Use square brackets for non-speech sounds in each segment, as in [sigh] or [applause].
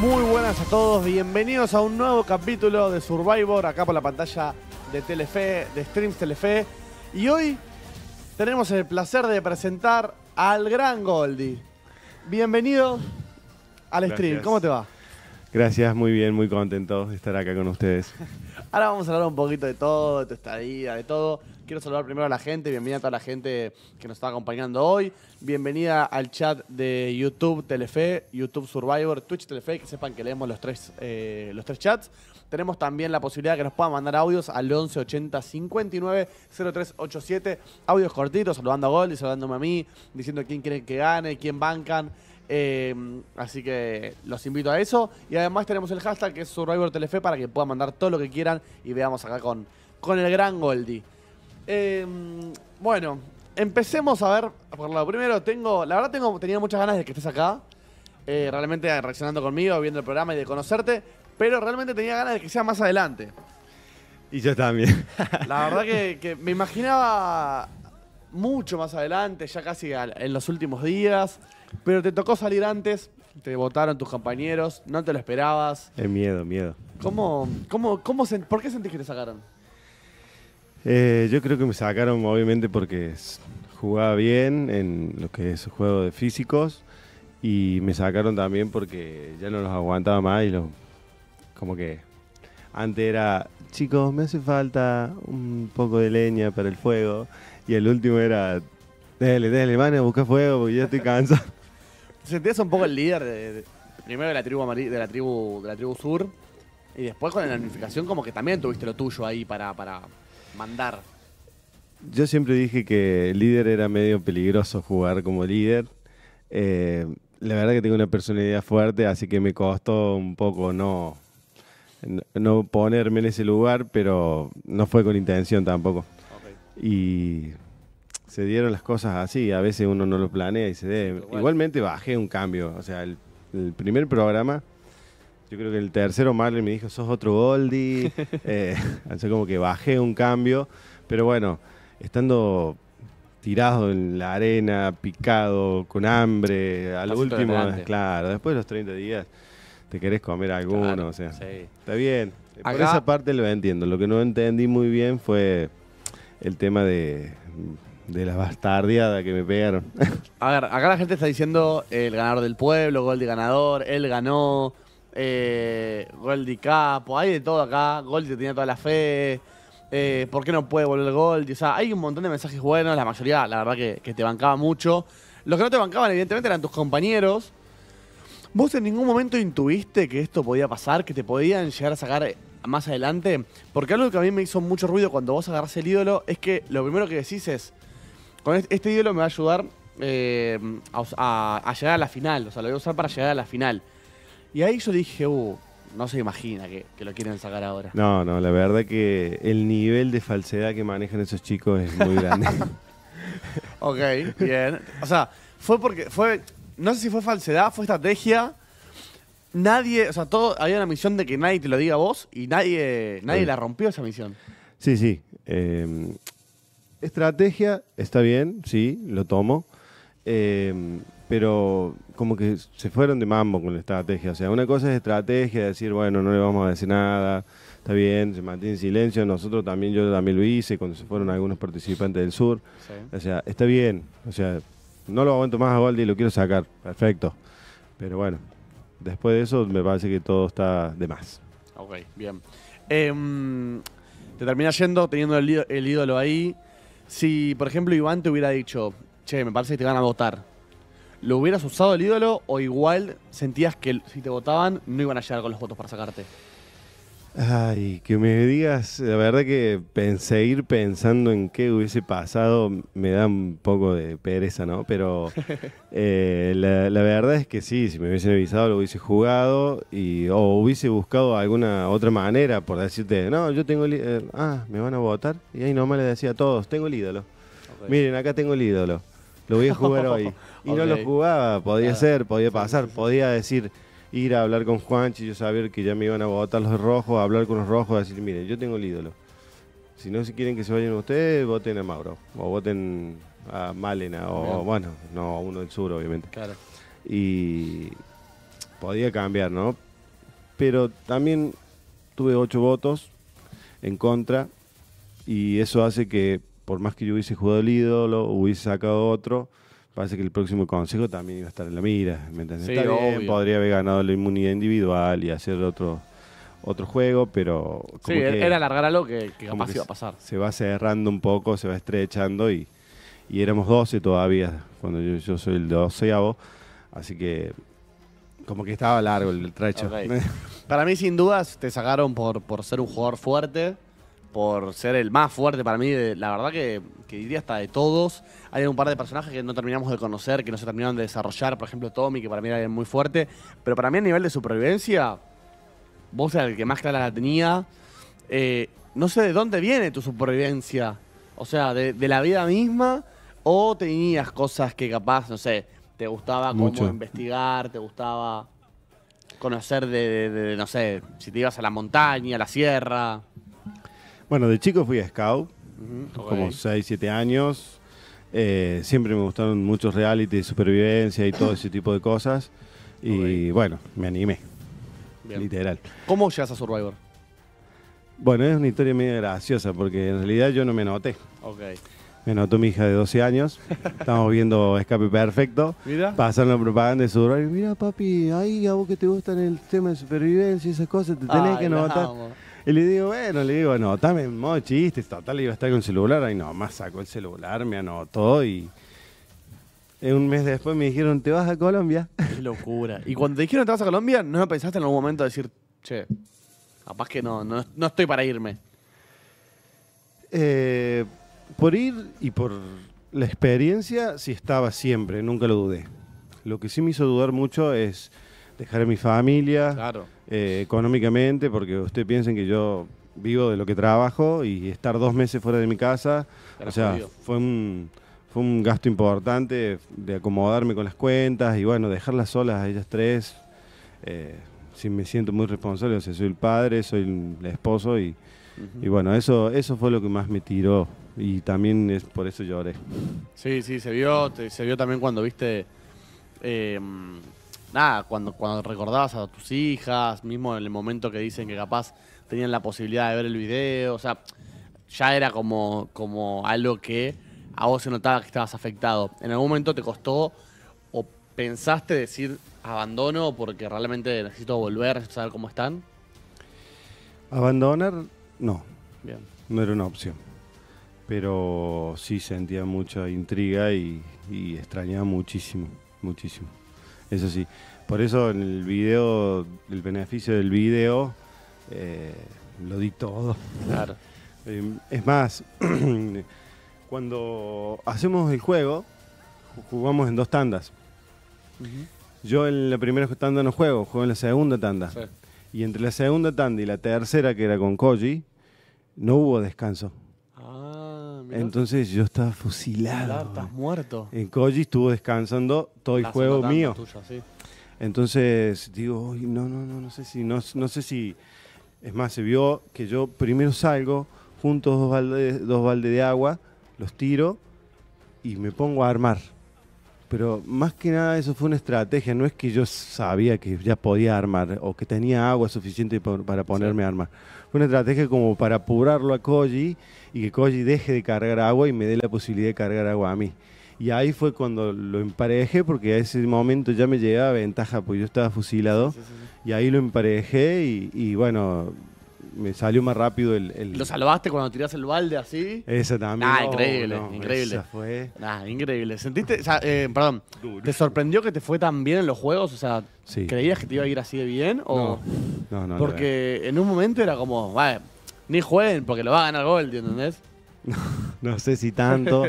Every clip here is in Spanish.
Muy buenas a todos, bienvenidos a un nuevo capítulo de Survivor acá por la pantalla de Telefe, de Streams Telefe. Y hoy tenemos el placer de presentar al gran Goldi. Bienvenido al stream, ¿cómo te va? Gracias, muy bien, muy contento de estar acá con ustedes. Ahora vamos a hablar un poquito de todo, de tu estadía, de todo. Quiero saludar primero a la gente, bienvenida a toda la gente que nos está acompañando hoy. Bienvenida al chat de YouTube Telefe, YouTube Survivor, Twitch Telefe, que sepan que leemos los tres, eh, los tres chats. Tenemos también la posibilidad de que nos puedan mandar audios al 1180 59 0387. Audios cortitos, saludando a Gold saludándome a mí, diciendo quién quiere que gane, quién bancan. Em, así que los invito a eso. Y además tenemos el hashtag que es Survivor Telefe para que puedan mandar todo lo que quieran y veamos acá con, con el gran Goldie. Em, bueno, empecemos a ver. Por lo primero, tengo. La verdad, tengo, tenía muchas ganas de que estés acá. Eh, realmente reaccionando conmigo, viendo el programa y de conocerte. Pero realmente tenía ganas de que sea más adelante. Y yo también. La verdad que, me imaginaba mucho más adelante, ya casi en los últimos días. Pero te tocó salir antes, te votaron tus compañeros, no te lo esperabas. Es miedo, miedo. ¿Por qué sentís que te sacaron? Eh, yo creo que me sacaron obviamente porque jugaba bien en lo que es juego de físicos y me sacaron también porque ya no los aguantaba más y lo como que antes era chicos me hace falta un poco de leña para el fuego y el último era dale dale mano busca fuego porque ya estoy cansado [laughs] sentías un poco el líder de, primero de la tribu de la tribu de la tribu sur y después con la unificación como que también tuviste lo tuyo ahí para para mandar. Yo siempre dije que líder era medio peligroso jugar como líder. Eh, la verdad que tengo una personalidad fuerte, así que me costó un poco no, no ponerme en ese lugar, pero no fue con intención tampoco. Y se dieron las cosas así, a veces uno no lo planea y se debe. Igualmente bajé un cambio, o sea, el primer programa yo creo que el tercero Marley me dijo, sos otro Goldie. así [laughs] eh, [laughs] como que bajé un cambio. Pero bueno, estando tirado en la arena, picado, con hambre, al último, claro, después de los 30 días te querés comer alguno, o sea. Está bien. Por esa parte lo entiendo. Lo que no entendí muy bien fue el tema de, la bastardeada que me pegaron. A ver, acá la gente está diciendo el ganador del pueblo, Goldie ganador, él ganó, eh, gol Capo, hay de todo acá. te tenía toda la fe. Eh, ¿Por qué no puede volver Goldi? O sea, hay un montón de mensajes buenos, la mayoría, la verdad, que, te bancaba mucho. Los que no te bancaban, evidentemente, eran tus compañeros. ¿Vos en ningún momento intuiste que esto podía pasar, que te podían llegar a sacar más adelante? Porque algo que a mí me hizo mucho ruido cuando vos agarrás el ídolo es que lo primero que decís es, con este, ídolo me va a ayudar eh, a, llegar a la final, o sea, lo voy a usar para llegar a la final. Y ahí yo dije, uh, no se imagina que, lo quieren sacar ahora. No, no, la verdad que el nivel de falsedad que manejan esos chicos es muy grande. [laughs] ok, bien. O sea, fue porque, fue, no sé si fue falsedad, fue estrategia. Nadie, o sea, todo, había una misión de que nadie te lo diga a vos y nadie, nadie la rompió esa misión. Sí, sí. Em, estrategia, está bien, sí, lo tomo. Em, pero como que se fueron de mambo con la estrategia. O sea, una cosa es estrategia, decir, bueno, no le vamos a decir nada, está bien, se mantiene en silencio. Nosotros también, yo también lo hice cuando se fueron algunos participantes del sur. O sea, está bien. O sea, no lo aguanto más a Goldi lo quiero sacar. Perfecto. Pero bueno, después de eso me parece que todo está de más. Ok, bien. Em, te termina yendo teniendo el, el ídolo ahí. Si, por ejemplo, Iván te hubiera dicho, che, me parece que te van a votar ¿Lo hubieras usado el ídolo o igual sentías que si te votaban no iban a llegar con los votos para sacarte? Ay, que me digas, la verdad que pensé, ir pensando en qué hubiese pasado me da un poco de pereza, ¿no? Pero [laughs] eh, la, verdad es que sí, si me hubiesen avisado lo hubiese jugado y, o hubiese buscado alguna otra manera por decirte, no, yo tengo el eh, ah, me van a votar y ahí nomás le decía a todos, tengo el ídolo. Miren, acá tengo el ídolo, lo voy a jugar [laughs] hoy. Y no lo jugaba, podía ah. ser, podía pasar, podía decir, ir a hablar con Juanchi, yo saber que ya me iban a votar los rojos, hablar con los rojos, decir, mire, yo tengo el ídolo. Si no quieren que se vayan ustedes, voten a Mauro, o voten a Malena, o bueno, no, a uno del sur, obviamente. Claro. Y podía cambiar, ¿no? Pero también tuve ocho votos en contra, y eso hace que, por más que yo hubiese jugado el ídolo, hubiese sacado otro, Parece que el próximo consejo también iba a estar en la mira. ¿me podría haber ganado la inmunidad individual y hacer otro, otro juego, pero. sí, era alargar algo que, capaz iba a pasar. Se va cerrando un poco, se va estrechando y, éramos 12 todavía, cuando yo, soy el doceavo. Así que como que estaba largo el trecho. [laughs] Para mí, sin dudas, te sacaron por, por ser un jugador fuerte por ser el más fuerte para mí, la verdad que, diría hasta de todos. Hay un par de personajes que no terminamos de conocer, que no se terminaron de desarrollar, por ejemplo Tommy, que para mí era muy fuerte, pero para mí a nivel de supervivencia, vos el que más clara la tenía. Eh, no sé de dónde viene tu supervivencia, o sea, de, la vida misma, o tenías cosas que capaz, no sé, te gustaba Mucho. investigar, te gustaba conocer de, de, no sé, si te ibas a la montaña, a la sierra. Bueno, de chico fui a scout, como 6, 7 años. Eh, siempre me gustaron muchos reality, supervivencia y todo ese tipo de cosas. Y bueno, me animé. Literal. ¿Cómo llegas a Survivor? Bueno, es una historia medio graciosa porque en realidad yo no me noté. Me notó mi hija de 12 años. Estamos viendo Escape Perfecto. Mira. Pasan la propaganda de Survivor. Mira, papi, ahí a vos que te gustan el tema de supervivencia y esas cosas, te tenés que notar. Y le digo, bueno, le digo, no en modo chiste, total, iba a estar con el celular. Ahí nomás sacó el celular, me anotó y. Un mes después me dijeron, ¿te vas a Colombia? Qué locura. Y cuando te dijeron, ¿te vas a Colombia? ¿No pensaste en algún momento decir, che, capaz que no, no, estoy para irme? Eh, por ir y por la experiencia, sí estaba siempre, nunca lo dudé. Lo que sí me hizo dudar mucho es dejar a mi familia. Claro eh, económicamente, porque usted piensen que yo vivo de lo que trabajo y estar dos meses fuera de mi casa, o sea, fue un, fue un gasto importante de acomodarme con las cuentas y bueno, dejarlas solas a ellas tres. Eh, si me siento muy responsable, soy el padre, soy el esposo y, bueno, eso, eso fue lo que más me tiró y también es por eso lloré. Sí, sí, se vio, se vio también cuando viste em, nada, cuando, cuando recordabas a tus hijas, mismo en el momento que dicen que capaz tenían la posibilidad de ver el video, o sea, ya era como, como algo que a vos se notaba que estabas afectado. ¿En algún momento te costó o pensaste decir abandono porque realmente necesito volver, saber cómo están? Abandonar, no. Bien. No era una opción. Pero sí sentía mucha intriga y extrañaba muchísimo, muchísimo. Eso sí. Por eso en el video, el beneficio del video, eh, lo di todo. Claro. [laughs] Em, es más, [clears throat] cuando hacemos el juego, jugamos en dos tandas. Yo en la primera tanda no juego, juego en la segunda tanda. Y entre la segunda tanda y la tercera, que era con Koji, no hubo descanso. Entonces yo estaba fusilado. estás muerto. En Koji estuvo descansando todo el juego mío. Entonces digo, no, no, no, no sé si, no, sé si. Es más, se vio que yo primero salgo, juntos dos baldes dos balde de agua, los tiro y me pongo a armar. Pero más que nada eso fue una estrategia, no es que yo sabía que ya podía armar o que tenía agua suficiente para ponerme a armar. Fue una estrategia como para apurarlo a Koji y que Koji deje de cargar agua y me dé la posibilidad de cargar agua a mí. Y ahí fue cuando lo emparejé, porque a ese momento ya me llegaba ventaja, porque yo estaba fusilado. y ahí lo emparejé y bueno, me salió más rápido el, ¿Lo salvaste cuando tiras el balde así? Exactamente. también. Ah, increíble, increíble. Esa fue... Ah, increíble. ¿Sentiste, eh, perdón, te sorprendió que te fue tan bien en los juegos? O sea, ¿creías que te iba a ir así de bien? O... No, no, no. Porque en un momento era como, vale, ni jueguen porque lo va a ganar gol, ¿entendés? [laughs] no sé si tanto,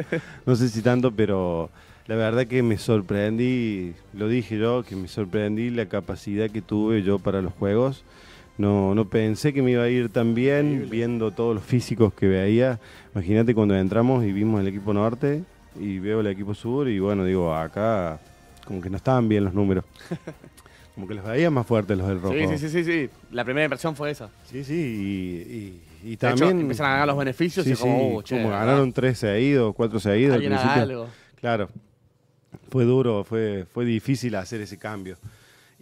no sé si tanto, pero la verdad que me sorprendí, lo dije yo, que me sorprendí la capacidad que tuve yo para los juegos. No, no pensé que me iba a ir tan bien viendo todos los físicos que veía. Imagínate cuando entramos y vimos el equipo norte y veo el equipo sur y bueno, digo, acá como que no estaban bien los números. [laughs] Como que los veía más fuertes los del rojo. Sí, sí, sí, sí. La primera impresión fue esa. Sí, sí, y, también... Empezaron a ganar los beneficios y como, uh, ganaron tres seguidos, cuatro seguidos. Al principio. Claro. Fue duro, fue, fue difícil hacer ese cambio.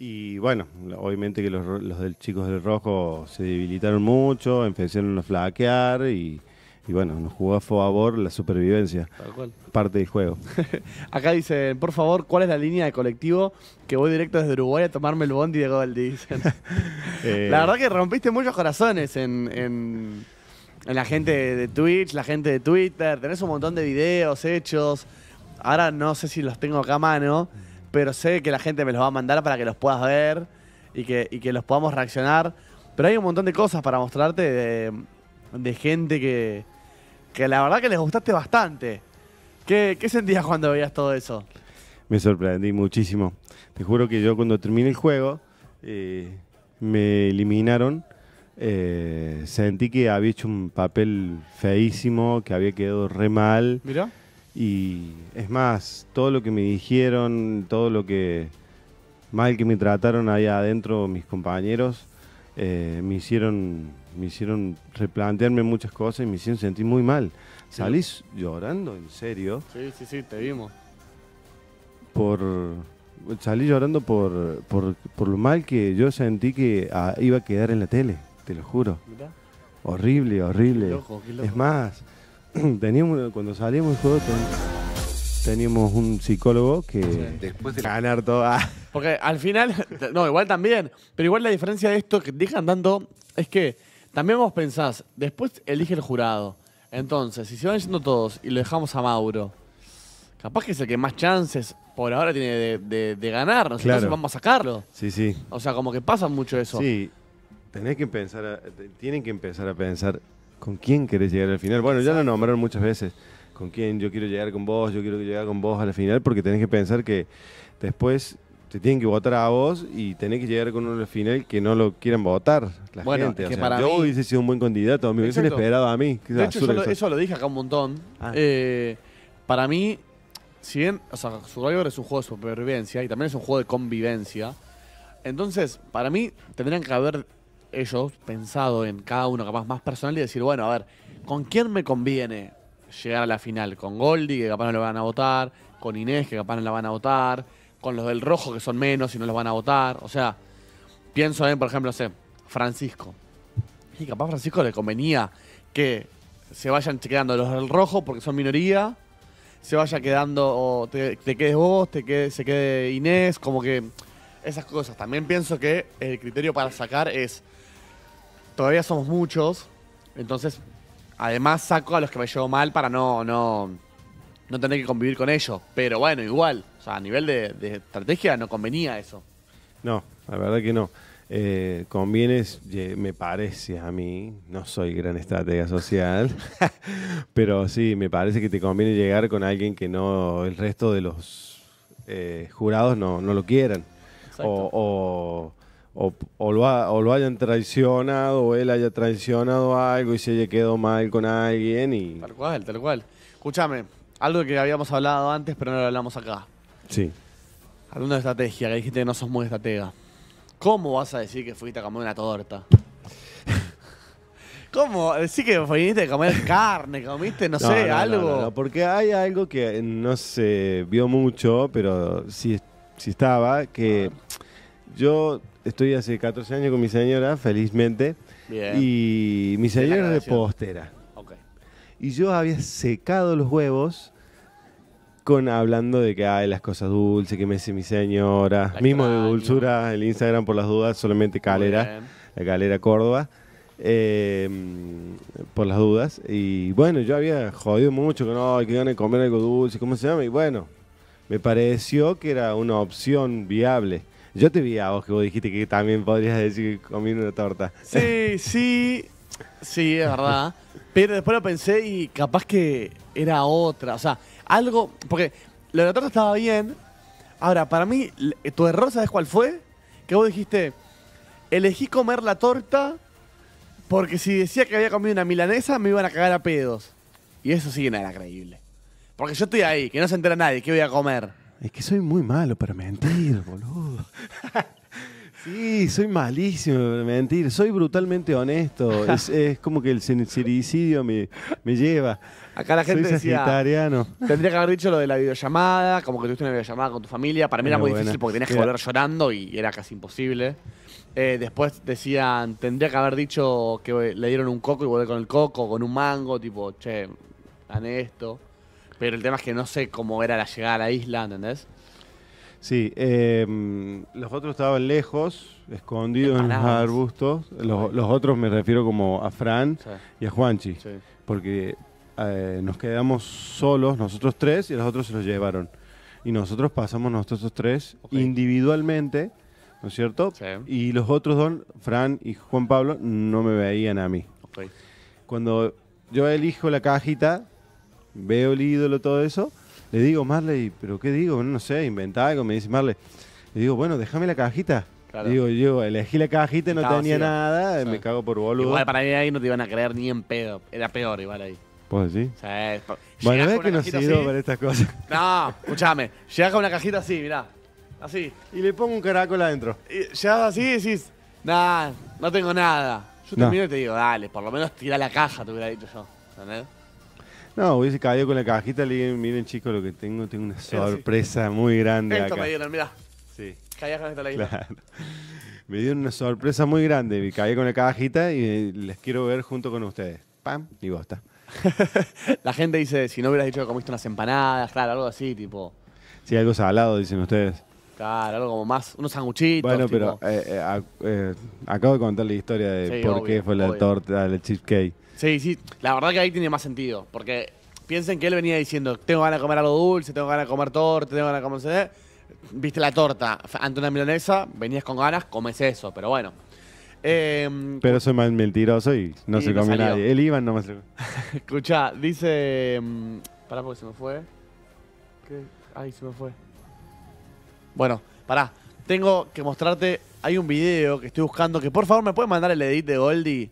Y bueno, obviamente que los, los del Chicos del Rojo se debilitaron mucho, empezaron a flaquear y, bueno, nos jugó a favor la supervivencia. Tal cual. Parte del juego. [laughs] Acá dicen, por favor, ¿cuál es la línea de colectivo que voy directo desde Uruguay a tomarme el bondi de gol? Dicen. [laughs] Eh, la verdad que rompiste muchos corazones en, en, en, la gente de Twitch, la gente de Twitter. Tenés un montón de videos hechos. Ahora no sé si los tengo acá a mano pero sé que la gente me los va a mandar para que los puedas ver y que, que los podamos reaccionar. Pero hay un montón de cosas para mostrarte de, gente que, que la verdad que les gustaste bastante. ¿Qué, sentías cuando veías todo eso? Me sorprendí muchísimo. Te juro que yo cuando terminé el juego eh, me eliminaron. Eh, sentí que había hecho un papel feísimo, que había quedado re mal. Mira. Y es más, todo lo que me dijeron, todo lo que mal que me trataron allá adentro mis compañeros, eh, me hicieron me hicieron replantearme muchas cosas y me hicieron sentir muy mal. salí Salís llorando, en serio. Sí, sí, sí, te vimos. Por salí llorando por, por, lo mal que yo sentí que ah, iba a quedar en la tele, te lo juro. Horrible, horrible. Es más, [clears throat] teníamos, cuando salíamos del juego teníamos un psicólogo que después de ganar todo ah. Porque al final, [laughs] no, igual también, pero igual la diferencia de esto que dejan tanto es que también vos pensás, después elige el jurado. Entonces, si se van yendo todos y lo dejamos a Mauro, capaz que es el que más chances por ahora tiene de, ganar, nosotros vamos a sacarlo. Sí, sí. O sea, como que pasa mucho eso. Sí, tenés que pensar, tienen que empezar a pensar ¿Con quién querés llegar al final? Bueno, ya lo nombraron muchas veces. ¿Con quién? Yo quiero llegar con vos, yo quiero llegar con vos a la final, porque tenés que pensar que después te tienen que votar a vos y tenés que llegar con uno al final que no lo quieran votar la gente. yo hubiese sido un buen candidato, me hubiesen esperado a mí. De hecho, eso lo dije acá un montón. Ah. Eh, para mí, si bien, o sea, Survivor es un juego de supervivencia y también es un juego de convivencia, entonces, para mí, tendrían que haber ellos pensado en cada uno capaz más personal y decir, bueno, a ver, ¿con quién me conviene llegar a la final? ¿Con Goldi, que capaz no lo van a votar? ¿Con Inés, que capaz no la van a votar? ¿Con los del rojo, que son menos y no los van a votar? O sea, pienso en, por ejemplo, Francisco. Y capaz a Francisco le convenía que se vayan quedando los del rojo porque son minoría, se vaya quedando, te, te quedes vos, te quede, se quede Inés, como que esas cosas. También pienso que el criterio para sacar es todavía somos muchos, entonces además saco a los que me llevo mal para no, no, no tener que convivir con ellos. Pero bueno, igual, o sea, a nivel de, estrategia no convenía eso. No, la verdad que no. Eh, conviene, me parece a mí, no soy gran estratega social, [laughs] pero sí, me parece que te conviene llegar con alguien que no el resto de los eh, jurados no, no, lo quieran. O, o, o, lo hayan traicionado, o él haya traicionado algo y se haya quedado mal con alguien. Y... Tal cual, tal cual. Escúchame, algo que habíamos hablado antes, pero no lo hablamos acá. Sí. Hablando de estrategia, que dijiste que no sos muy estratega. ¿Cómo vas a decir que fuiste a comer una torta? [laughs] ¿Cómo? Decir que fuiste a comer carne, comiste, no, sé, algo. porque hay algo que no se vio mucho, pero sí, sí estaba, que. Yo estoy hace 14 años con mi señora, felizmente. Y mi señora es de postera. Y yo había secado los huevos con hablando de que hay las cosas dulces que me dice mi señora. Mismo de dulzura, el Instagram por las dudas, solamente Calera, la Calera Córdoba. Em, por las dudas. Y bueno, yo había jodido mucho que no, que iban a comer algo dulce, ¿cómo se llama? Y bueno, me pareció que era una opción viable. Yo te vi a vos que vos dijiste que también podrías decir que comí una torta. Sí, sí, sí, es verdad. Pero después lo pensé y capaz que era otra. O sea, algo. Porque lo de la torta estaba bien. Ahora, para mí, tu error, ¿sabes cuál fue? Que vos dijiste, elegí comer la torta porque si decía que había comido una milanesa, me iban a cagar a pedos. Y eso sí que no era creíble. Porque yo estoy ahí, que no se entera nadie, que voy a comer? Es que soy muy malo para mentir, [laughs] boludo. Sí, soy malísimo para mentir. Soy brutalmente honesto. [laughs] Es, como que el sincericidio me, me lleva. Acá la gente decía, tendría que haber dicho lo de la videollamada, como que tuviste una videollamada con tu familia. Para mí era muy difícil porque tenías que volver llorando y era casi imposible. Eh, después decían, tendría que haber dicho que le dieron un coco y volver con el coco, con un mango, tipo, che, gané esto. Pero el tema es que no sé cómo era la llegada a la isla, ¿entendés? Sí, em, los otros estaban lejos, escondidos en los arbustos. Los, otros me refiero como a Fran y a Juanchi, porque eh, nos quedamos solos, nosotros tres, y los otros se los llevaron. Y nosotros pasamos nosotros tres individualmente, ¿no es cierto? Y los otros dos, Fran y Juan Pablo, no me veían a mí. Cuando yo elijo la cajita, veo el ídolo, todo eso. Le digo, Marley, ¿pero qué digo? No sé, inventá algo. Me dice Marley. Le digo, bueno, déjame la cajita. Digo, yo elegí la cajita, y no tenía nada, me cago por boludo. Igual para mí ahí no te iban a creer ni en pedo. Era peor igual ahí. pues Sí. Bueno, ves que no sirvo para estas cosas. [laughs] No, escúchame. Llegas con una cajita así, mirá. Así. Y le pongo un caracol adentro. Y así y decís, nada, no tengo nada. Yo no. te y te digo, dale, por lo menos tira la caja, te hubiera dicho yo. No, hubiese caído con la cajita, le miren chicos lo que tengo, tengo una sorpresa muy grande Esto me dieron, mirá. Sí. Caía con la Me dieron una sorpresa muy grande, me caí con la cajita y eh, les quiero ver junto con ustedes. Pam, y está. [laughs] la gente dice, si no hubieras dicho que comiste unas empanadas, claro, algo así, tipo... Sí, algo salado, dicen ustedes. Claro, algo como más, unos sanguchitos. Bueno, pero eh, eh, acabo de contar la historia de por qué fue la torta, el cheesecake. Sí, sí, la verdad que ahí tiene más sentido, porque piensen que él venía diciendo, tengo ganas de comer algo dulce, tengo ganas de comer torta, tengo ganas de comer... Viste la torta ante una milanesa, venías con ganas, comes eso, pero bueno. Em, pero soy más mentiroso y no se come nadie. El Iván no más [laughs] Escucha, dice... Em, pará porque se me fue. ¿Qué? Ay, se me fue. Bueno, pará. Tengo que mostrarte, hay un video que estoy buscando, que por favor me puedes mandar el edit de Goldie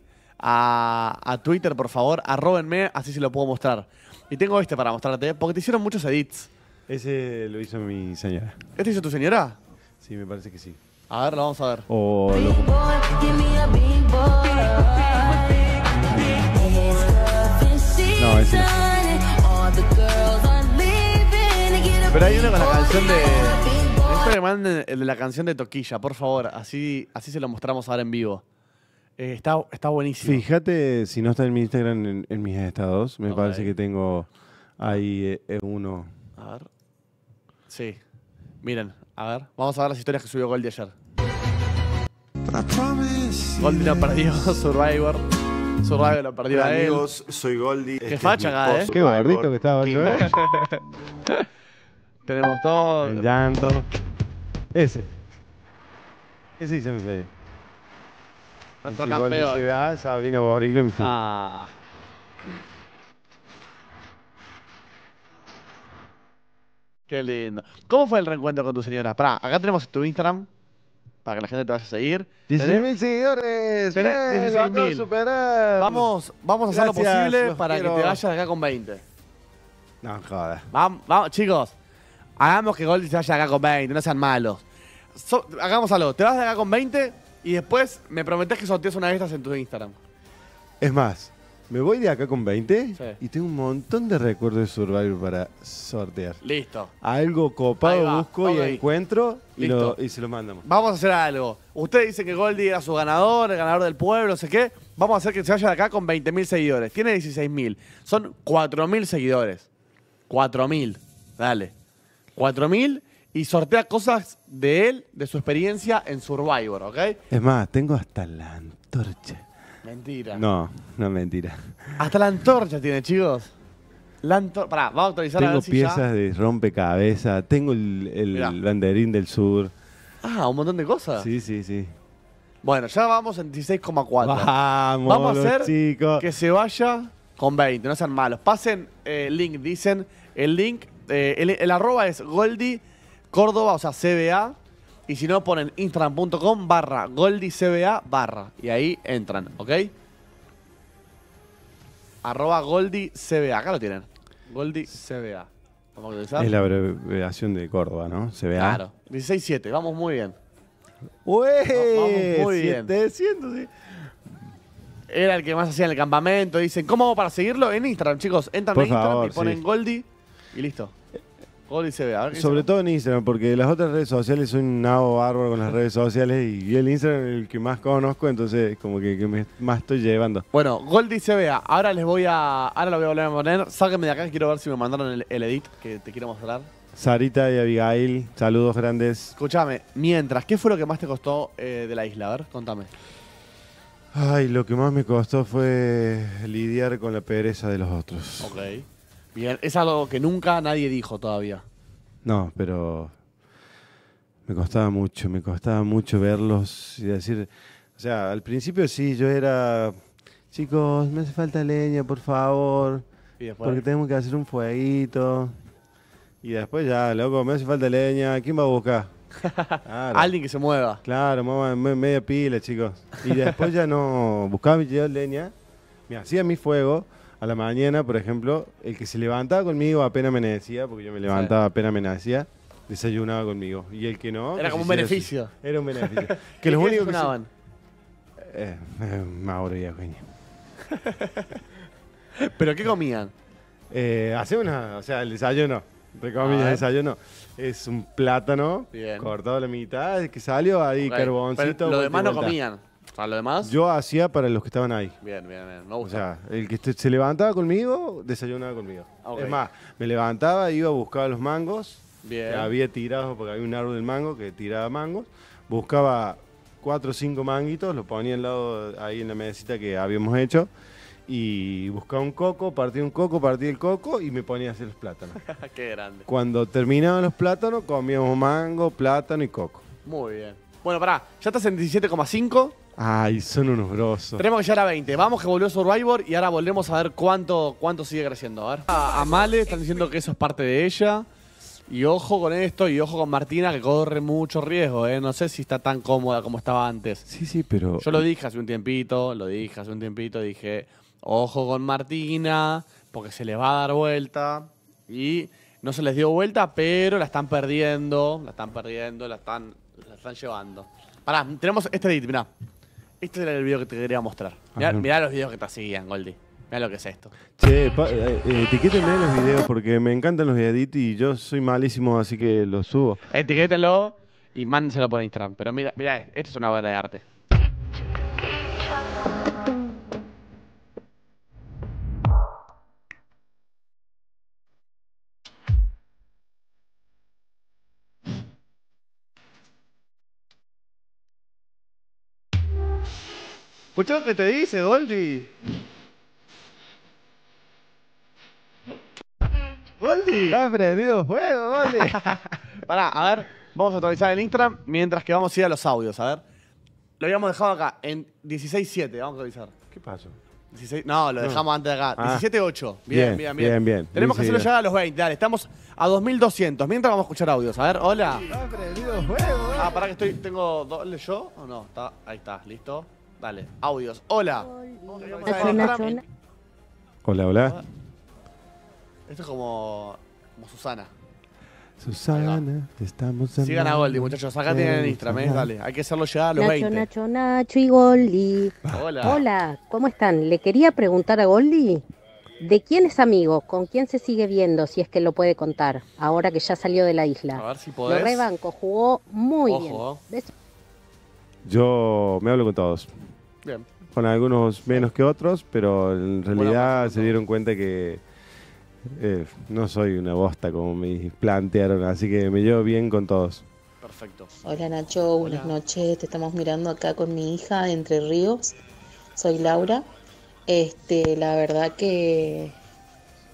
a, Twitter, por favor, arrobenme, así se lo puedo mostrar. Y tengo este para mostrarte, porque te hicieron muchos edits. Ese lo hizo mi señora. ¿Este hizo tu señora? Sí, me parece que sí. A ver, lo vamos a ver. No, Pero hay uno con la canción de. manden de la canción de Toquilla, por favor. Así, así se lo mostramos ahora en vivo. Eh, está, está buenísimo. Fíjate, si no está en mi Instagram, en, mis estados, me parece que tengo ahí eh, uno. A ver. Sí. Miren, a ver. Vamos a ver las historias que subió Goldie ayer. Goldie la perdió, [laughs] Survivor. Survivor la perdió a él. Amigos, soy Goldie. Qué este facha acá, ¿eh? Qué gordito que estaba yo, ¿eh? [laughs] Tenemos todo. El llanto. Ese. Ese dice mi fe. Nuestro campeón. Ciudad, Sabino Ah. Qué lindo. ¿Cómo fue el reencuentro con tu señora? Pará, acá tenemos tu Instagram para que la gente te vaya a seguir. 16.000 seguidores. Tenés, vamos, vamos a hacer lo posible para que te vayas de acá con 20. No, joder. Vamos, vamos, chicos. Hagamos que Goldie se vaya de acá con 20, no sean malos. Hagámoslo. hagamos algo. Te vas de acá con 20, y después me prometés que sorteas una de estas en tu Instagram. Es más, me voy de acá con 20 y tengo un montón de recuerdos de Survivor para sortear. Listo. Algo copado busco y encuentro y, se lo mandamos. Vamos a hacer algo. Ustedes dicen que Goldie era su ganador, el ganador del pueblo, no sé qué. Vamos a hacer que se vaya de acá con 20.000 seguidores. Tiene 16.000. Son 4.000 seguidores. 4.000. Dale. 4.000 y sortea cosas de él, de su experiencia en Survivor, ¿ok? Es más, tengo hasta la antorcha. Mentira. No, no es mentira. Hasta la antorcha tiene, chicos. La antorcha. Pará, vamos a actualizar la a Tengo piezas de rompecabezas, tengo el, banderín del sur. Ah, un montón de cosas. Sí, sí, sí. Bueno, ya vamos en 16,4. Vamos, vamos a hacer que se vaya con 20, no sean malos. Pasen eh, el link, dicen. El link, eh, el, arroba es Goldie Córdoba, o sea, CBA. Y si no, ponen instagram.com barra goldicba barra. Y ahí entran, ¿ok? Arroba goldicba. Acá lo tienen. goldicba. Es la abreviación de Córdoba, ¿no? CBA. Claro. 16-7. Vamos muy bien. ¡Uy! muy 700, bien. Sí. Era el que más hacía en el campamento. Dicen, ¿cómo hago para seguirlo? En Instagram, chicos. Entran en Instagram y ponen Goldi y listo. Gold y se ve. Sobre todo en Instagram, porque las otras redes sociales soy un nabo bárbaro con las redes sociales y el Instagram es el que más conozco, entonces como que, más estoy llevando. Bueno, Gol CBA, vea, ahora les voy a. Ahora lo voy a volver a poner. Sáquenme de acá, quiero ver si me mandaron el, edit que te quiero mostrar. Sarita y Abigail, saludos grandes. Escúchame, mientras, ¿qué fue lo que más te costó eh, de la isla? A ver, contame. Ay, lo que más me costó fue lidiar con la pereza de los otros. Ok. Bien, es algo que nunca nadie dijo todavía. No, pero me costaba mucho, me costaba mucho verlos y decir, o sea, al principio sí, yo era, chicos, me hace falta leña, por favor, porque tenemos que hacer un fueguito. Y después ya, loco, me hace falta leña, ¿quién va a buscar? [laughs] Alguien que se mueva. Claro, medio media pila, chicos. Y después ya no, buscaba mi leña, me hacía mi fuego a la mañana, por ejemplo, el que se levantaba conmigo apenas me decía, porque yo me levantaba apenas me decía, desayunaba conmigo. Y el que no. Era como un beneficio. Era un beneficio. [laughs] que los únicos eh, eh, Mauro y Eugenio. [laughs] ¿Pero qué comían? Eh, hace una. O sea, el desayuno. Recomiendo el desayuno. Es un plátano cortado a la mitad, que salió ahí, carboncito. lo demás no comían. Yo hacía para los que estaban ahí. Bien, bien, bien. Me O sea, el que se levantaba conmigo, desayunaba conmigo. Ah, es más, me levantaba, iba, a buscar los mangos. Había tirado, porque había un árbol del mango que tiraba mangos. Buscaba cuatro o cinco manguitos, los ponía al lado ahí en la mesita que habíamos hecho. Y buscaba un coco, partía un coco, partía el coco y me ponía a hacer los plátanos. [laughs] Qué grande. Cuando terminaban los plátanos, comíamos mango, plátano y coco. Muy bien. Bueno, pará, ya estás en 17,5. Ay, son unos grosos. Tenemos que llegar a 20. Vamos que volvió Survivor y ahora volvemos a ver cuánto, cuánto sigue creciendo. A ver. Male están diciendo que eso es parte de ella. Y ojo con esto y ojo con Martina que corre mucho riesgo, ¿eh? No sé si está tan cómoda como estaba antes. Sí, sí, pero... Yo lo dije hace un tiempito, lo dije hace un tiempito, dije, ojo con Martina, porque se le va a dar vuelta. Y no se les dio vuelta, pero la están perdiendo, la están perdiendo, la están, la están llevando. Pará, tenemos este edit, mirá. Este era el video que te quería mostrar. Mirá, los videos que te seguían, Goldie. Mirá lo que es esto. Che, eh, eh, los videos porque me encantan los de y yo soy malísimo, así que los subo. Etiquétenlo y mándenselo por Instagram. Pero mira, mira, esto es una obra de arte. Escucha lo que te dice, Goldi? ¿Goldi? Está prendido juego, Goldi? [laughs] Pará, a ver, vamos a actualizar el Instagram mientras que vamos a ir a los audios, a ver. Lo habíamos dejado acá en 16.7, vamos a actualizar. ¿Qué pasó? no, lo ah. dejamos antes de acá. 17.8. Ah. Bien bien, bien, Tenemos que hacerlo ya a los 20, dale. Estamos a 2.200. Mientras vamos a escuchar audios. A ver, hola. Está prendido fuego. Ah, pará que estoy, tengo doble yo o no. Está, ahí está, listo. Dale, audios. Hola. Hola, hola. Ah, esto es como, Susana. Susana, te estamos Sigan a Goldi, muchachos. Acá tienen el Instagram, ¿eh? dale. Hay que hacerlo llegar a los Nacho, 20. Nacho, Nacho y Goldi. Hola. Hola, ¿cómo están? Le quería preguntar a Goldi de quién es amigo, con quién se sigue viendo, si es que lo puede contar, ahora que ya salió de la isla. A ver si podés. Lo rebanco, jugó muy bien. ¿Ves? Yo me hablo con todos. Bien. Con algunos menos que otros, pero en realidad se dieron cuenta que eh, no soy una bosta como me plantearon, así que me llevo bien con todos. Perfecto. Hola Nacho, buenas noches. Te estamos mirando acá con mi hija de Entre Ríos. Soy Laura. Este, la verdad que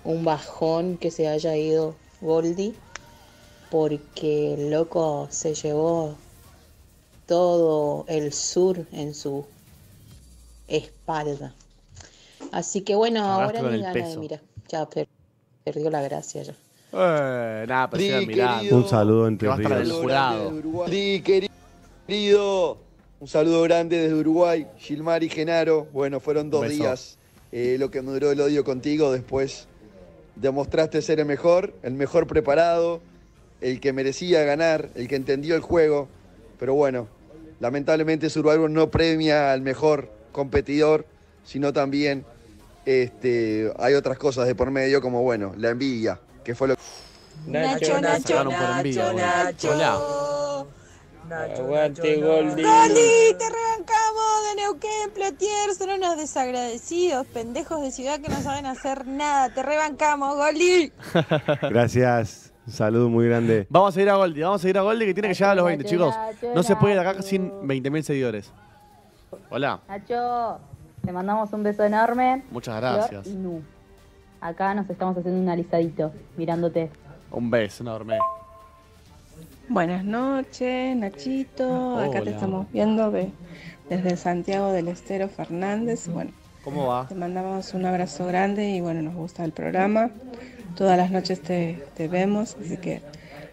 un bajón que se haya ido Goldi porque el loco se llevó todo el sur en su espalda. Así que bueno, ahora gana de mira. Ya perdió la gracia ya. Eh, nada, Un saludo entre ríos. Sí, querido. Un saludo grande desde Uruguay, Gilmar y Genaro. Bueno, fueron dos días eh, lo que me duró el odio contigo. Después demostraste ser el mejor, el mejor preparado, el que merecía ganar, el que entendió el juego. Pero bueno, Lamentablemente Survivor no premia al mejor competidor, sino también este, hay otras cosas de por medio como, bueno, la envidia, que fue lo que... Nacho, Nacho, Nacho, Nacho, Nacho, Nacho. Nacho, Aguante, te rebancamos de Neuquén, Plotier. Son unos desagradecidos, pendejos de ciudad que no saben hacer nada. Te rebancamos, Golí! [laughs] Gracias. Un saludo muy grande. Vamos a ir a Goldie, vamos a ir a Goldie que tiene que llegar a los 20, chicos. No se puede ir acá sin 20.000 seguidores. Hola. Nacho, te mandamos un beso enorme. Muchas gracias. Acá nos estamos haciendo un alisadito, mirándote. Un beso enorme. Buenas noches, Nachito. Acá te estamos viendo desde Santiago del Estero Fernández. Bueno, ¿cómo va? Te mandamos un abrazo grande y bueno, nos gusta el programa. Todas las noches te, vemos, así que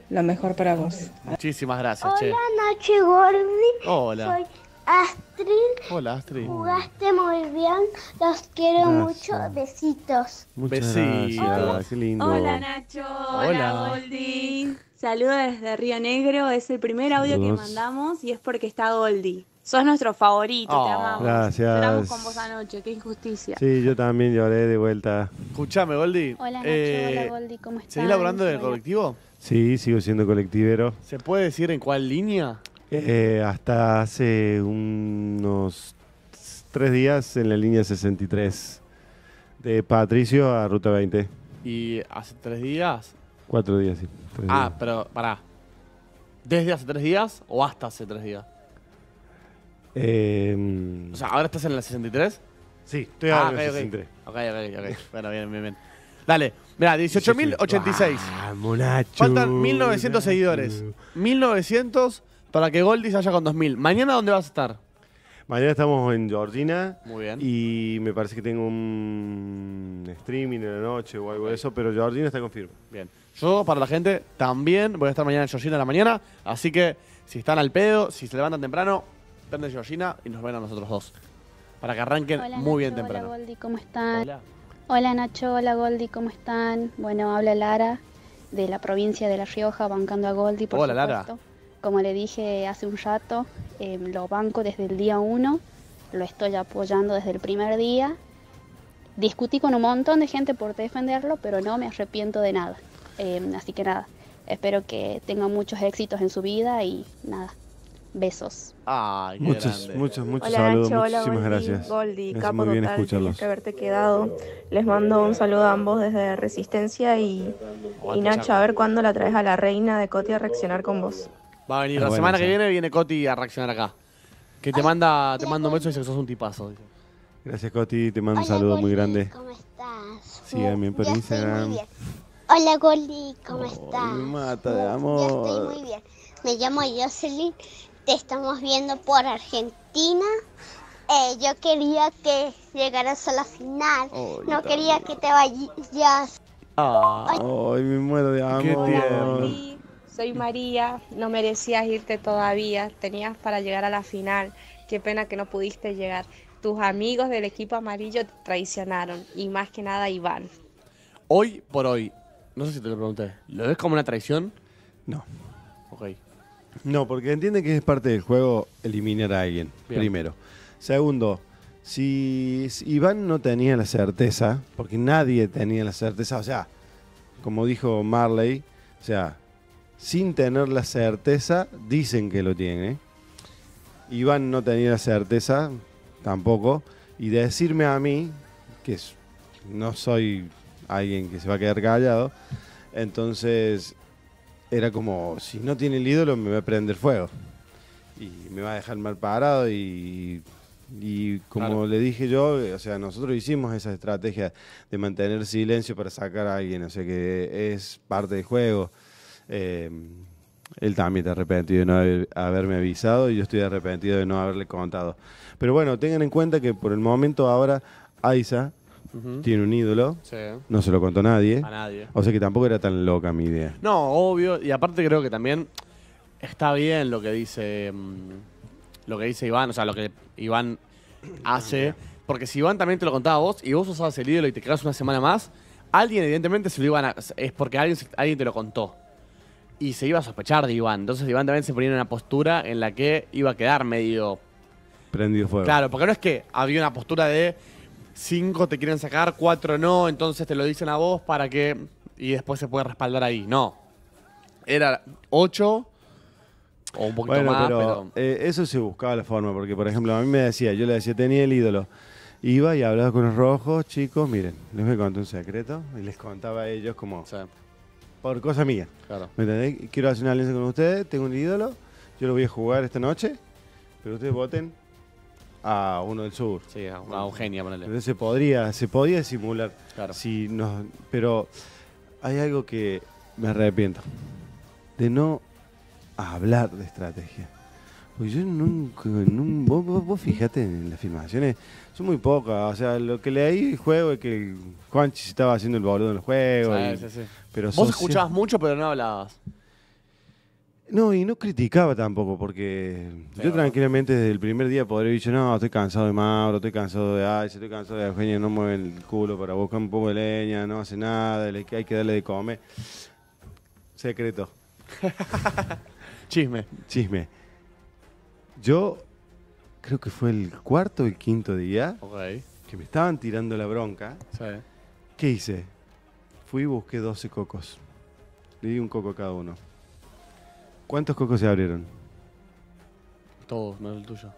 lo mejor para vos. Muchísimas gracias, Hola, che. Noche Gordi. Hola. Astrid. Hola, Astrid. Jugaste muy bien. Los quiero mucho. Besitos. Muchas Besitos. Gracias. lindo. Hola, Nacho. Hola, Goldie. Saludos desde Río Negro. Es el primer audio que mandamos y es porque está Goldie. Sos nuestro favorito, te oh, amamos. Gracias. Lloramos con vos anoche, qué injusticia. Sí, yo también lloré de vuelta. Escuchame, Goldi. Hola, Nacho, eh, hola, Goldi, ¿cómo estás? ¿Seguís laburando en el colectivo? Sí, sigo siendo colectivero. ¿Se puede decir en cuál línea? Eh, hasta hace unos tres días en la línea 63 de Patricio a Ruta 20. ¿Y hace tres días? Cuatro días, sí. ah, pero pará. ¿Desde hace tres días o hasta hace tres días? Eh, o sea, ¿ahora estás en la 63? Sí, estoy ahora ah, en la 63. Ok, ok, ok. bueno, bien, bien, bien. Dale, mira, 18.086. Ah, monacho. Faltan 1.900 seguidores. 1.900 para que Goldie se haya con 2.000. ¿Mañana dónde vas a estar? Mañana estamos en Georgina. Muy bien. Y me parece que tengo un streaming en la noche o algo de eso, pero Georgina está confirmado. Bien. Yo, para la gente, también voy a estar mañana en Georgina en la mañana. Así que, si están al pedo, si se levantan temprano, prende Georgina y nos ven a nosotros dos. Para que arranquen muy bien temprano. Hola, Goldie, ¿cómo están? Hola. Nacho, hola, Goldi, ¿cómo están? Bueno, habla Lara, de la provincia de La Rioja, bancando a Goldi, por Hola, Lara. Como le dije hace un rato, em, lo banco desde el día uno, lo estoy apoyando desde el primer día. Discutí con un montón de gente por defenderlo, pero no me arrepiento de nada. Em, así que nada, espero que tenga muchos éxitos en su vida y nada, besos. Muchas, muchas, muchas, muchos, saludos. muchísimas gracias. muy bien haberte quedado. Les mando un saludo a ambos desde Resistencia y, y Nacho, a ver cuándo la traes a la reina de Coti a reaccionar con vos. Va a venir. la semana que viene viene Coti a reaccionar acá. Que te manda, te mando un beso y dice sos un tipazo. Gracias, Coti. Te mando un saludo muy grande. ¿Cómo estás? Sí, por Hola, Goli. ¿Cómo estás? Me mata de amor. Yo estoy muy bien. Me llamo Jocelyn. Te estamos viendo por Argentina. Eh, yo quería que llegaras a la final. no quería que te vayas. Ah. Ay, me muero de amor. Qué soy María, no merecías irte todavía, tenías para llegar a la final, qué pena que no pudiste llegar. Tus amigos del equipo amarillo te traicionaron y más que nada Iván. Hoy por hoy, no sé si te lo pregunté, ¿lo ves como una traición? No. Ok. No, porque entiende que es parte del juego eliminar a alguien, primero. Segundo, si Iván no tenía la certeza, porque nadie tenía la certeza, o sea, como dijo Marley, o sea, sin tener la certeza, dicen que lo tiene. Iván no tenía la certeza tampoco. Y decirme a mí, que no soy alguien que se va a quedar callado, entonces era como, si no tiene el ídolo me va a prender fuego. Y me va a dejar mal parado y como le dije yo, o sea, nosotros hicimos esa estrategia de mantener silencio para sacar a alguien, o sea que es parte del juego. Em, él también de arrepentido de no haberme avisado y yo estoy arrepentido de no haberle contado. Pero bueno, tengan en cuenta que por el momento ahora Aiza tiene un ídolo, no se lo contó nadie. O sea que tampoco era tan loca mi idea. No, obvio, y aparte creo que también está bien lo que dice em, lo que dice Iván, o sea, lo que Iván hace, ah, porque si Iván también te lo contaba a vos y vos usabas el ídolo y te quedas una semana más, alguien evidentemente se lo iban a, es porque alguien alguien te lo contó y se iba a sospechar de Iván. Entonces Iván también se ponía en una postura en la que iba a quedar medio... Prendido fuego. Claro, porque no es que había una postura de cinco te quieren sacar, cuatro no, entonces te lo dicen a vos para que... Y después se puede respaldar ahí. No. Era ocho o un poquito más, pero... Eh, eso se buscaba la forma, porque por ejemplo a mí me decía, yo le decía, tenía el ídolo. Iba y hablaba con los rojos, chicos, miren, les voy a contar un secreto. Y les contaba a ellos como por cosa mía. Claro. ¿Me entendés? Quiero hacer una alianza con ustedes, tengo un ídolo, yo lo voy a jugar esta noche, pero ustedes voten a uno del sur. Sí, a, Eugenia, Entonces se podría, se podía simular. Claro. Si no pero hay algo que me arrepiento. De no hablar de estrategia. Pues yo nunca, vos, fijate en las afirmaciones son muy pocas. O sea, lo que leí el juego es que Juanchi se estaba haciendo el boludo en el juego. Sí, sí, vos escuchabas mucho, pero no hablabas. No, y no criticaba tampoco, porque yo tranquilamente desde el primer día podría haber dicho, no, estoy cansado de Mauro, estoy cansado de Ay, estoy cansado de Eugenio, no mueven el culo para buscar un poco de leña, no hace nada, hay que darle de comer. Secreto. [laughs] Chisme. Chisme. Yo creo que fue el cuarto y quinto día que me estaban tirando la bronca. ¿Qué hice? Fui y busqué 12 cocos. Le di un coco a cada uno. ¿Cuántos cocos se abrieron? Todos, menos el tuyo.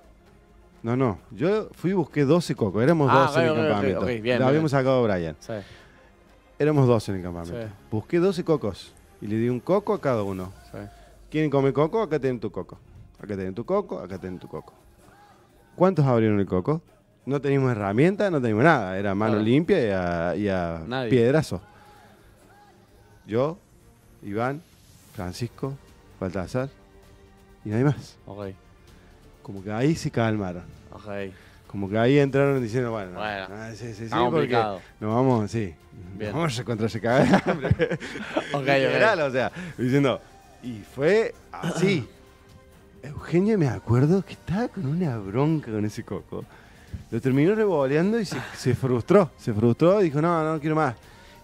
No, no. Yo fui y busqué 12 cocos. Éramos ah, dos en el campamento. Lo habíamos sacado a Brian. Éramos 12 en el campamento. Busqué 12 cocos y le di un coco a cada uno. ¿Quieren comer coco? Acá tienen tu coco. Acá tenés tu coco, acá tenés tu coco. ¿Cuántos abrieron el coco? No teníamos herramientas, no teníamos nada. Era mano limpia y a, y piedrazo. Yo, Iván, Francisco, Baltasar y nadie más. Okay. Como que ahí se calmaron. Okay. Como que ahí entraron diciendo, bueno, nos vamos, sí, vamos a encontrarse [laughs] Ok, okay, o sea, diciendo, y fue así. [clears throat] Eugenia me acuerdo que estaba con una bronca con ese coco. Lo terminó revoleando y se, frustró, se frustró y dijo, no, no, quiero más.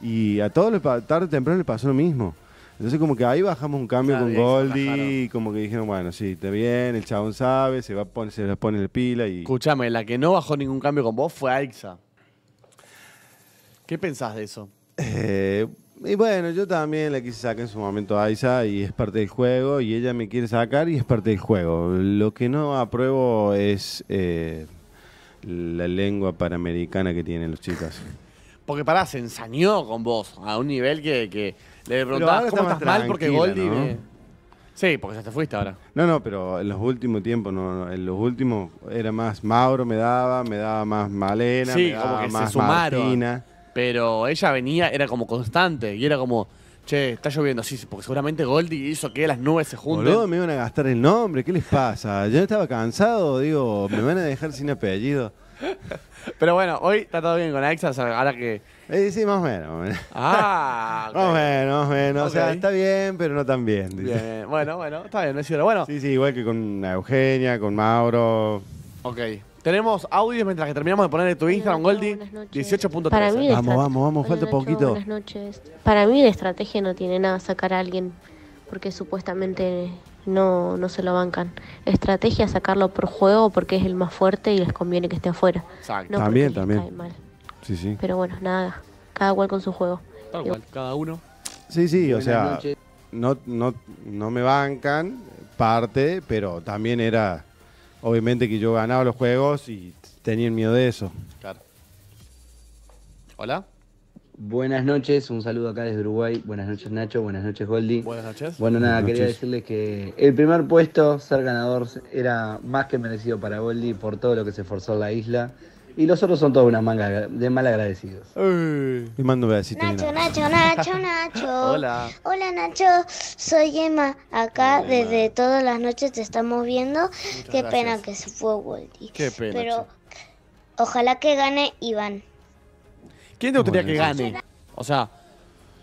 Y a todos, tarde o temprano, le pasó lo mismo. Entonces como que ahí bajamos un cambio con Goldie y como que dijeron, bueno, sí, está bien, el chabón sabe, se va a poner, pone el pila y... Escuchame, la que no bajó ningún cambio con vos fue Aixa. ¿Qué pensás de eso? Eh, y bueno, yo también le quise sacar en su momento a Isa y es parte del juego y ella me quiere sacar y es parte del juego. Lo que no apruebo es eh, la lengua panamericana que tienen los chicas. Porque pará, se ensañó con vos a un nivel que, le preguntabas cómo estás mal porque Goldie... Sí, porque ya te fuiste ahora. No, no, pero en los últimos tiempos, no, en los últimos era más Mauro me daba, me daba más Malena, me daba más se pero ella venía, era como constante y era como, che, está lloviendo. Sí, porque seguramente Goldie hizo que las nubes se junten. Boludo, me iban a gastar el nombre, ¿qué les pasa? Yo estaba cansado, digo, me van a dejar sin apellido. [laughs] Pero bueno, hoy está todo bien con Alexa ahora que. Eh, sí, más o menos. Ah, [laughs] más o menos, o sea, está bien, pero no tan bien. Bueno, bueno, está bien, me sirve. Bueno. Sí, sí, igual que con Eugenia, con Mauro. Ok. Tenemos audios mientras que terminamos de poner tu Instagram, Goldi. 18.3. Vamos, vamos, vamos, falta poquito. Para mí la estrategia no tiene nada sacar a alguien porque supuestamente no, no se lo bancan. Estrategia sacarlo por juego porque es el más fuerte y les conviene que esté afuera. También, también. Pero bueno, nada, cada cual con su juego. Tal cual, cada uno. Sí, sí, o sea, no, no, no me bancan, parte, pero también era obviamente que yo ganaba los juegos y tenían miedo de eso. Claro. Hola. Buenas noches, un saludo acá desde Uruguay. Buenas noches Nacho, buenas noches Goldi. Buenas noches. Bueno, nada, quería decirles que el primer puesto, ser ganador, era más que merecido para Goldi por todo lo que se esforzó en la isla. Y los otros son todos unas manga de mal agradecidos. Y mando Nacho, Nacho, Nacho, Nacho. [laughs] Hola. Hola, Nacho. Soy Emma. Acá desde todas las noches te estamos viendo. Qué pena que se fue Wally. Qué pena. Pero ojalá que gane Iván. ¿Quién te gustaría que gane? O sea,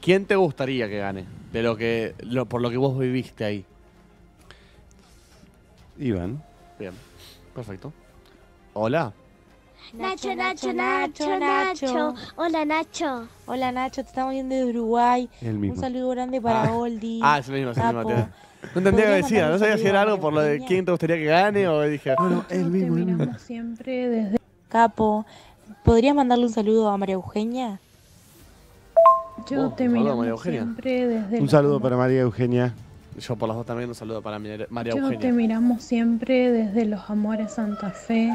¿quién te gustaría que gane? De lo que, por lo que vos viviste ahí. Iván. Bien. Perfecto. Hola. Nacho, Nacho, Nacho, Nacho. Hola, Nacho. Hola, Nacho. Te estamos viendo de Uruguay. Un saludo grande para ah. Oldi. Ah, es el mismo, es el mismo. No entendía que decía. No sabía si era algo por lo de quién te gustaría que gane o dije. Ah. Bueno, es el mismo. siempre desde. Capo. ¿Podrías mandarle un saludo a María Eugenia? Yo oh, te miramos siempre desde. Un saludo para María Eugenia. Yo por las dos también un saludo para María Eugenia. Yo te miramos siempre desde los amores Santa Fe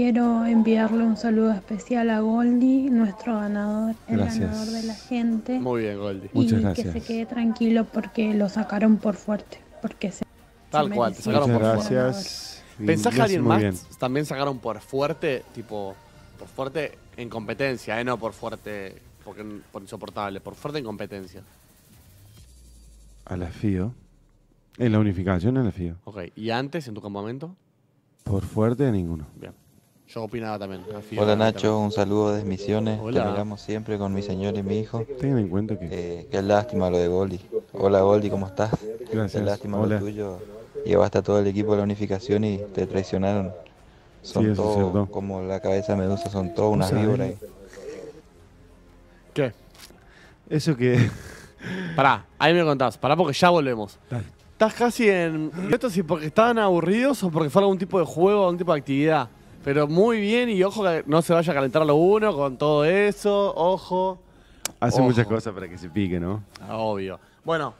quiero enviarle un saludo especial a Goldie, nuestro ganador, el ganador de la gente. Muy bien, Goldie. Muchas gracias. que se quede tranquilo porque lo sacaron por fuerte. Porque Tal cual, te sacaron por gracias. fuerte. ¿Pensás que alguien más también sacaron por fuerte, tipo, por fuerte en competencia, eh? No por fuerte, porque, por insoportable, por fuerte en competencia. A la FIO. En la unificación, en la FIO. Ok, ¿y antes en tu campamento? Por fuerte, ninguno. Bien. Yo opinaba también. Hola Nacho, un saludo de Misiones. Hola. Te miramos siempre con mi señor y mi hijo. Tengan en cuenta que. Eh, qué lástima lo de Goldi. Hola Goldi, ¿cómo estás? Gracias. Qué lástima lo tuyo. Llevaste a todo el equipo de la unificación y te traicionaron. Son sí, cierto. como la cabeza de medusa, son todas unas víboras. ¿Qué? Eso que. [laughs] Pará, ahí me contás. Pará porque ya volvemos. Estás casi en. ¿Esto sí porque estaban aburridos o porque fue algún tipo de juego, algún tipo de actividad? Pero muy bien y ojo que no se vaya a calentar lo uno con todo eso, ojo. Hace muchas cosas para que se pique, ¿no? Ah, obvio. Bueno,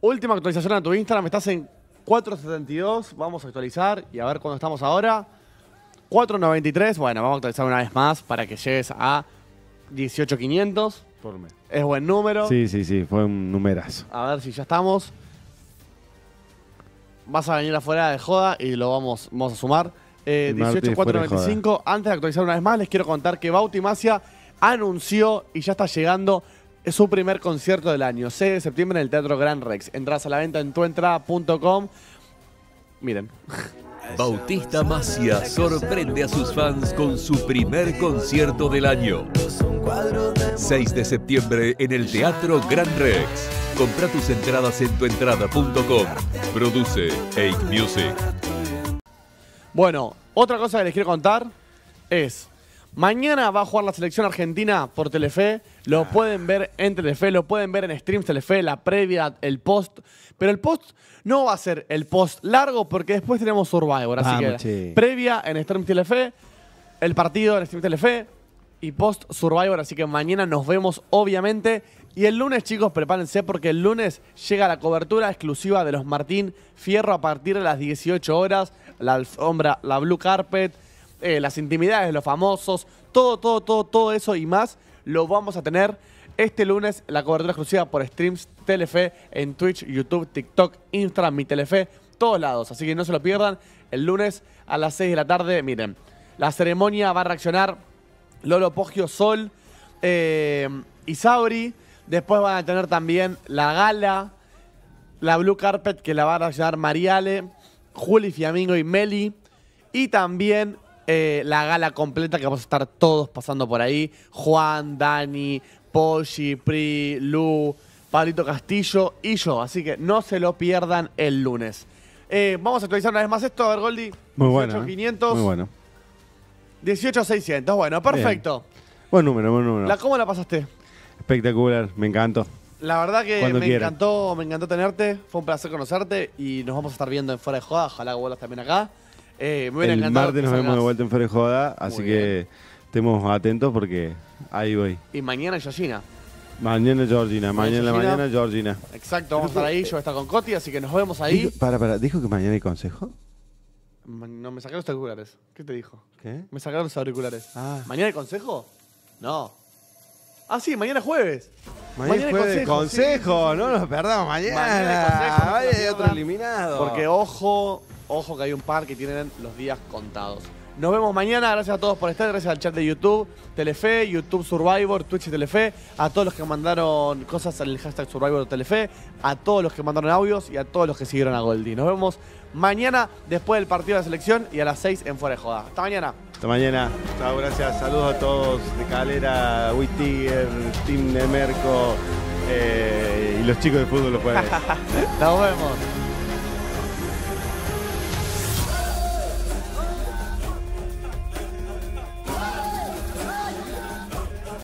última actualización a tu Instagram, estás en 472, vamos a actualizar y a ver cuándo estamos ahora. 493, bueno, vamos a actualizar una vez más para que llegues a 18500. Es buen número. Sí, sí, sí, fue un numerazo. A ver si ya estamos. Vas a venir afuera de joda y lo vamos, vamos a sumar. Eh, Antes de actualizar una vez más, les quiero contar que Bauti Macia anunció y ya está llegando su primer concierto del año, 6 de septiembre en el Teatro Gran Rex. Entrás a la venta en tuentrada.com Miren. [laughs] Bautista Macia sorprende a sus fans con su primer concierto del año. 6 de septiembre en el Teatro Gran Rex. Compra tus entradas en tuentrada.com. Produce Hate Music. Bueno, otra cosa que les quiero contar es. Mañana va a jugar la selección argentina por Telefe. Lo ah. pueden ver en Telefe, lo pueden ver en streams Telefe, la previa, el post. Pero el post no va a ser el post largo porque después tenemos Survivor. Así que previa en streams Telefe, el partido en streams Telefe y post Survivor. Así que mañana nos vemos, obviamente. Y el lunes, chicos, prepárense porque el lunes llega la cobertura exclusiva de los Martín Fierro a partir de las 18 horas la alfombra, la blue carpet, eh, las intimidades de los famosos, todo, todo, todo, todo eso y más lo vamos a tener este lunes la cobertura exclusiva por streams Telefe en Twitch, YouTube, TikTok, Instagram, mi Telefe, todos lados. Así que no se lo pierdan. El lunes a las 6 de la tarde, miren, la ceremonia va a reaccionar Lolo Poggio Sol eh, y Sauri. Después van a tener también la gala, la Blue Carpet que la va a reaccionar Mariale. Juli Fiamingo y Meli. Y también eh, la gala completa que vamos a estar todos pasando por ahí. Juan, Dani, Poggi, Pri, Lu, Pablito Castillo y yo. Así que no se lo pierdan el lunes. Eh, vamos a actualizar una vez más esto, a ver, Goldi. Muy bueno. 18.500. ¿eh? Muy bueno. 18.600. Bueno, perfecto. Buen número, buen número. ¿Cómo la pasaste? Espectacular, me encantó. La verdad que me encantó, me encantó tenerte, fue un placer conocerte y nos vamos a estar viendo en Fuera de Joda, ojalá vuelvas también acá. Eh, me el martes nos vemos de vuelta en Fuera de Joda, así que estemos atentos porque ahí voy. Y mañana Georgina. Mañana Georgina, mañana en la Georgina. mañana Georgina. Exacto, vamos a estar ahí, yo voy a estar con Coti, así que nos vemos ahí. Dijo- para, para, ¿dijo que mañana hay consejo? No, me sacaron los auriculares. ¿Qué te dijo? ¿Qué? Me sacaron los auriculares. Ah. ¿Mañana hay consejo? No. Ah, sí, mañana jueves. Mañana, es consejo, no nos perdamos mañana. Mañana consejo, Vaya, hay otro eliminado. Porque ojo, ojo que hay un par que tienen los días contados. Nos vemos mañana. Gracias a todos por estar. Gracias al chat de YouTube, Telefe, YouTube Survivor, Twitch y Telefe. A todos los que mandaron cosas al hashtag Survivor Telefe. A todos los que mandaron audios y a todos los que siguieron a Goldie. Nos vemos mañana después del partido de selección y a las 6 en Fuera de Joda. Hasta mañana. Hasta mañana. Chao, gracias. Saludos a todos de Calera, Wittiger, Team de Merco eh, y los chicos de fútbol los jueves. [laughs] Nos vemos.